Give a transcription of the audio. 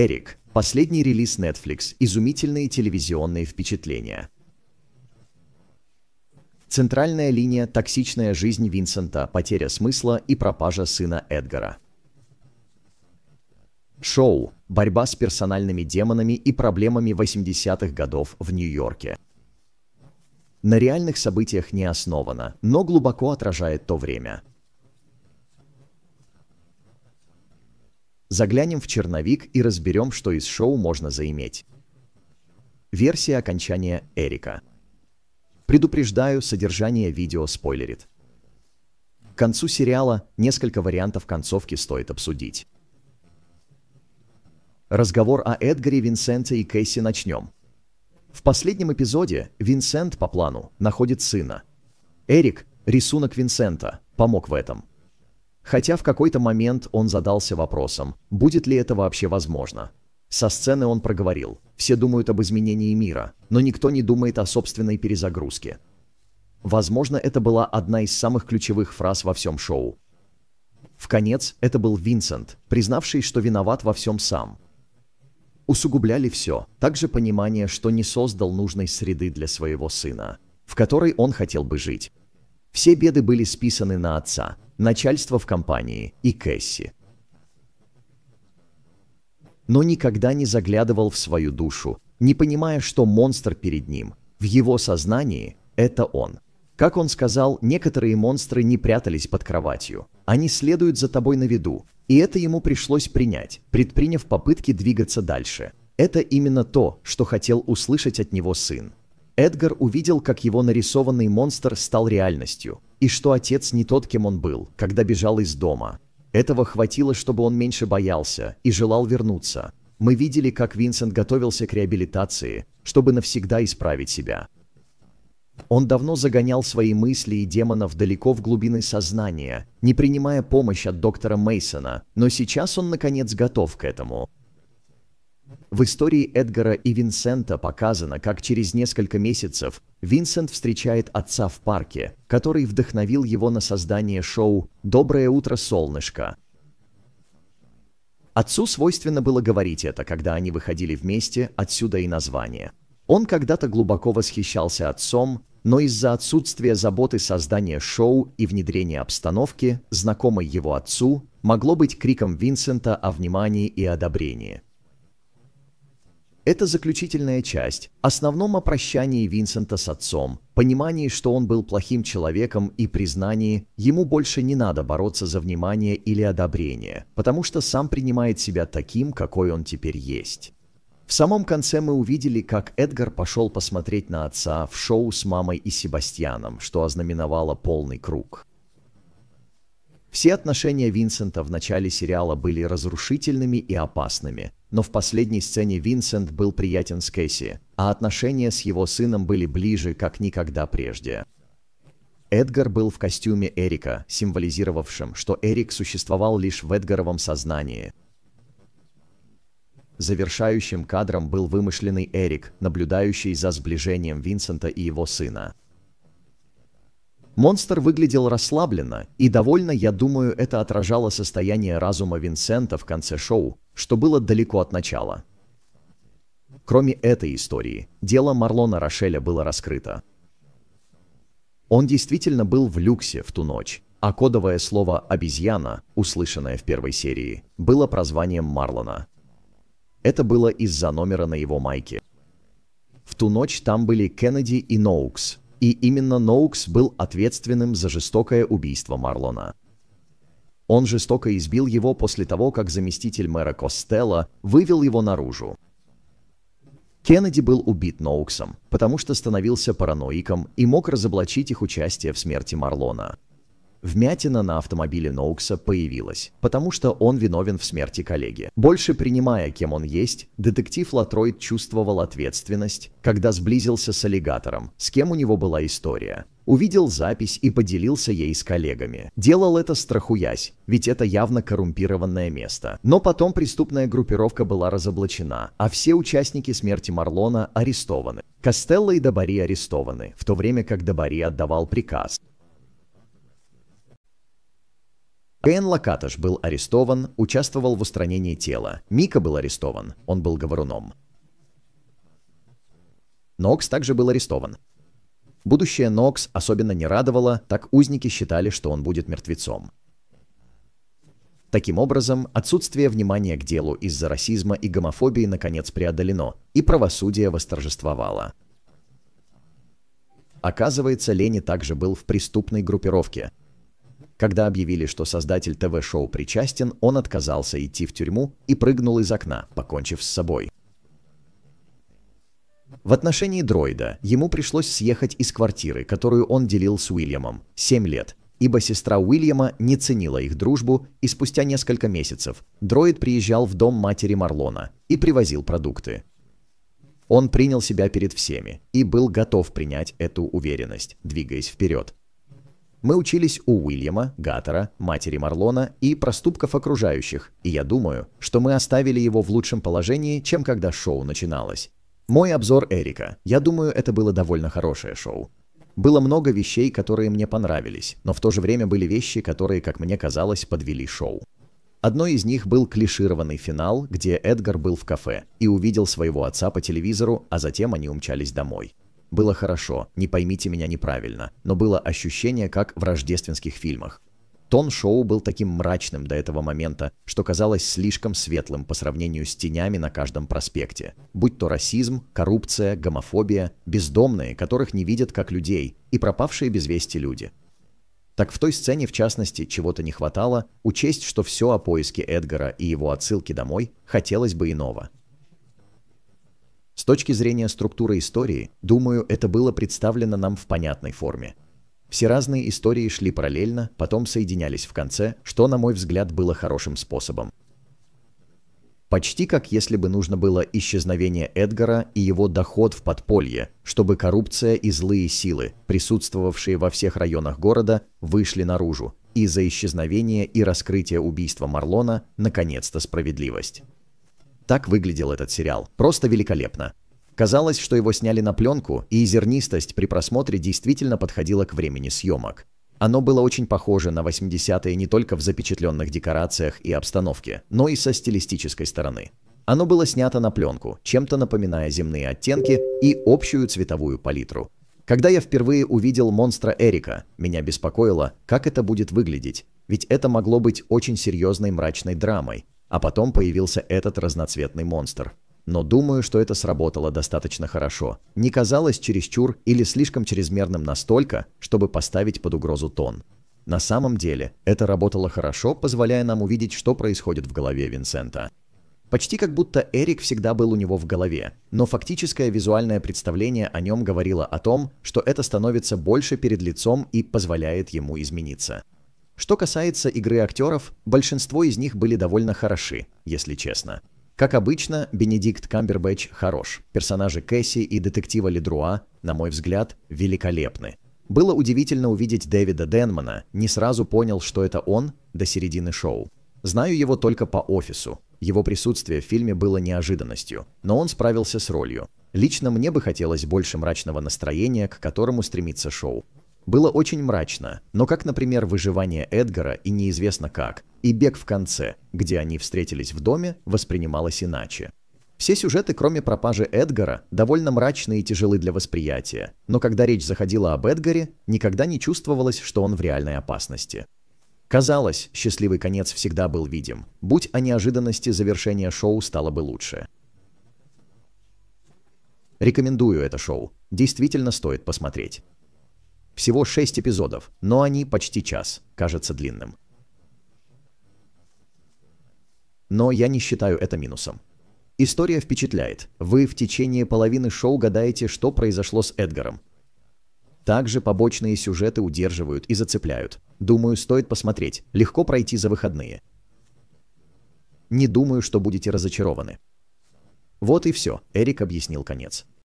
Эрик. Последний релиз Netflix. Изумительные телевизионные впечатления. Центральная линия «Токсичная жизнь Винсента. Потеря смысла и пропажа сына Эдгара». Шоу «Борьба с персональными демонами и проблемами 80-х годов в Нью-Йорке». На реальных событиях не основано, но глубоко отражает то время – Заглянем в черновик и разберем, что из шоу можно заиметь. Версия окончания Эрика. Предупреждаю, содержание видео спойлерит. К концу сериала несколько вариантов концовки стоит обсудить. Разговор о Эдгаре, Винсенте и Кейси начнем. В последнем эпизоде Винсент по плану находит сына. Эрик, рисунок Винсента, помог в этом – хотя в какой-то момент он задался вопросом, будет ли это вообще возможно. Со сцены он проговорил, все думают об изменении мира, но никто не думает о собственной перезагрузке. Возможно, это была одна из самых ключевых фраз во всем шоу. В конец это был Винсент, признавший, что виноват во всем сам. Усугубляли все, также понимание, что не создал нужной среды для своего сына, в которой он хотел бы жить. Все беды были списаны на отца, начальство в компании и Кэсси. Но никогда не заглядывал в свою душу, не понимая, что монстр перед ним. В его сознании это он. Как он сказал, некоторые монстры не прятались под кроватью. Они следуют за тобой на виду, и это ему пришлось принять, предприняв попытки двигаться дальше. Это именно то, что хотел услышать от него сын. Эдгар увидел, как его нарисованный монстр стал реальностью, и что отец не тот, кем он был, когда бежал из дома. Этого хватило, чтобы он меньше боялся и желал вернуться. Мы видели, как Винсент готовился к реабилитации, чтобы навсегда исправить себя. Он давно загонял свои мысли и демонов далеко в глубины сознания, не принимая помощь от доктора Мейсона, но сейчас он наконец готов к этому. В истории Эдгара и Винсента показано, как через несколько месяцев Винсент встречает отца в парке, который вдохновил его на создание шоу «Доброе утро, солнышко». Отцу свойственно было говорить это, когда они выходили вместе, отсюда и название. Он когда-то глубоко восхищался отцом, но из-за отсутствия заботы создания шоу и внедрения обстановки, знакомой его отцу, могло быть криком Винсента о внимании и одобрении – это заключительная часть, основном о прощании Винсента с отцом, понимании, что он был плохим человеком и признании, ему больше не надо бороться за внимание или одобрение, потому что сам принимает себя таким, какой он теперь есть. В самом конце мы увидели, как Эдгар пошел посмотреть на отца в шоу с мамой и Себастьяном, что ознаменовало полный круг. Все отношения Винсента в начале сериала были разрушительными и опасными, но в последней сцене Винсент был приятен с Кэсси, а отношения с его сыном были ближе, как никогда прежде. Эдгар был в костюме Эрика, символизировавшем, что Эрик существовал лишь в Эдгаровом сознании. Завершающим кадром был вымышленный Эрик, наблюдающий за сближением Винсента и его сына. Монстр выглядел расслабленно, и довольно, я думаю, это отражало состояние разума Винсента в конце шоу, что было далеко от начала. Кроме этой истории, дело Марлона Рошеля было раскрыто. Он действительно был в люксе в ту ночь, а кодовое слово «обезьяна», услышанное в первой серии, было прозванием Марлона. Это было из-за номера на его майке. В ту ночь там были Кеннеди и Ноукс, и именно Ноукс был ответственным за жестокое убийство Марлона. Он жестоко избил его после того, как заместитель мэра Костелла вывел его наружу. Кеннеди был убит Ноуксом, потому что становился параноиком и мог разоблачить их участие в смерти Марлона. Вмятина на автомобиле Ноукса появилась, потому что он виновен в смерти коллеги. Больше принимая, кем он есть, детектив Латройд чувствовал ответственность, когда сблизился с аллигатором, с кем у него была история. Увидел запись и поделился ей с коллегами. Делал это страхуясь, ведь это явно коррумпированное место. Но потом преступная группировка была разоблачена, а все участники смерти Марлона арестованы. Костелло и Добари арестованы, в то время как Добари отдавал приказ Ген Лакаташ был арестован, участвовал в устранении тела. Мика был арестован, он был говоруном. Нокс также был арестован. Будущее Нокс особенно не радовало, так узники считали, что он будет мертвецом. Таким образом, отсутствие внимания к делу из-за расизма и гомофобии наконец преодолено, и правосудие восторжествовало. Оказывается, Лени также был в преступной группировке, когда объявили, что создатель ТВ-шоу причастен, он отказался идти в тюрьму и прыгнул из окна, покончив с собой. В отношении дроида ему пришлось съехать из квартиры, которую он делил с Уильямом, 7 лет, ибо сестра Уильяма не ценила их дружбу, и спустя несколько месяцев дроид приезжал в дом матери Марлона и привозил продукты. Он принял себя перед всеми и был готов принять эту уверенность, двигаясь вперед. Мы учились у Уильяма, Гаттера, матери Марлона и проступков окружающих, и я думаю, что мы оставили его в лучшем положении, чем когда шоу начиналось. Мой обзор Эрика. Я думаю, это было довольно хорошее шоу. Было много вещей, которые мне понравились, но в то же время были вещи, которые, как мне казалось, подвели шоу. Одной из них был клишированный финал, где Эдгар был в кафе и увидел своего отца по телевизору, а затем они умчались домой. Было хорошо, не поймите меня неправильно, но было ощущение, как в рождественских фильмах. Тон шоу был таким мрачным до этого момента, что казалось слишком светлым по сравнению с тенями на каждом проспекте. Будь то расизм, коррупция, гомофобия, бездомные, которых не видят как людей, и пропавшие без вести люди. Так в той сцене, в частности, чего-то не хватало, учесть, что все о поиске Эдгара и его отсылке домой, хотелось бы иного – с точки зрения структуры истории, думаю, это было представлено нам в понятной форме. Все разные истории шли параллельно, потом соединялись в конце, что, на мой взгляд, было хорошим способом. Почти как если бы нужно было исчезновение Эдгара и его доход в подполье, чтобы коррупция и злые силы, присутствовавшие во всех районах города, вышли наружу, и за исчезновение и раскрытие убийства Марлона, наконец-то, справедливость. Так выглядел этот сериал. Просто великолепно. Казалось, что его сняли на пленку, и зернистость при просмотре действительно подходила к времени съемок. Оно было очень похоже на 80-е не только в запечатленных декорациях и обстановке, но и со стилистической стороны. Оно было снято на пленку, чем-то напоминая земные оттенки и общую цветовую палитру. Когда я впервые увидел монстра Эрика, меня беспокоило, как это будет выглядеть, ведь это могло быть очень серьезной мрачной драмой, а потом появился этот разноцветный монстр. Но думаю, что это сработало достаточно хорошо. Не казалось чересчур или слишком чрезмерным настолько, чтобы поставить под угрозу тон. На самом деле, это работало хорошо, позволяя нам увидеть, что происходит в голове Винсента. Почти как будто Эрик всегда был у него в голове, но фактическое визуальное представление о нем говорило о том, что это становится больше перед лицом и позволяет ему измениться. Что касается игры актеров, большинство из них были довольно хороши, если честно. Как обычно, Бенедикт Камбербэтч хорош. Персонажи Кэсси и детектива Ледруа, на мой взгляд, великолепны. Было удивительно увидеть Дэвида Денмана, не сразу понял, что это он, до середины шоу. Знаю его только по офису. Его присутствие в фильме было неожиданностью, но он справился с ролью. Лично мне бы хотелось больше мрачного настроения, к которому стремится шоу. Было очень мрачно, но как, например, выживание Эдгара и неизвестно как, и бег в конце, где они встретились в доме, воспринималось иначе. Все сюжеты, кроме пропажи Эдгара, довольно мрачные и тяжелы для восприятия, но когда речь заходила об Эдгаре, никогда не чувствовалось, что он в реальной опасности. Казалось, счастливый конец всегда был видим. Будь о неожиданности завершения шоу стало бы лучше. Рекомендую это шоу. Действительно стоит посмотреть. Всего шесть эпизодов, но они почти час, кажется длинным. Но я не считаю это минусом. История впечатляет. Вы в течение половины шоу гадаете, что произошло с Эдгаром. Также побочные сюжеты удерживают и зацепляют. Думаю, стоит посмотреть. Легко пройти за выходные. Не думаю, что будете разочарованы. Вот и все, Эрик объяснил конец.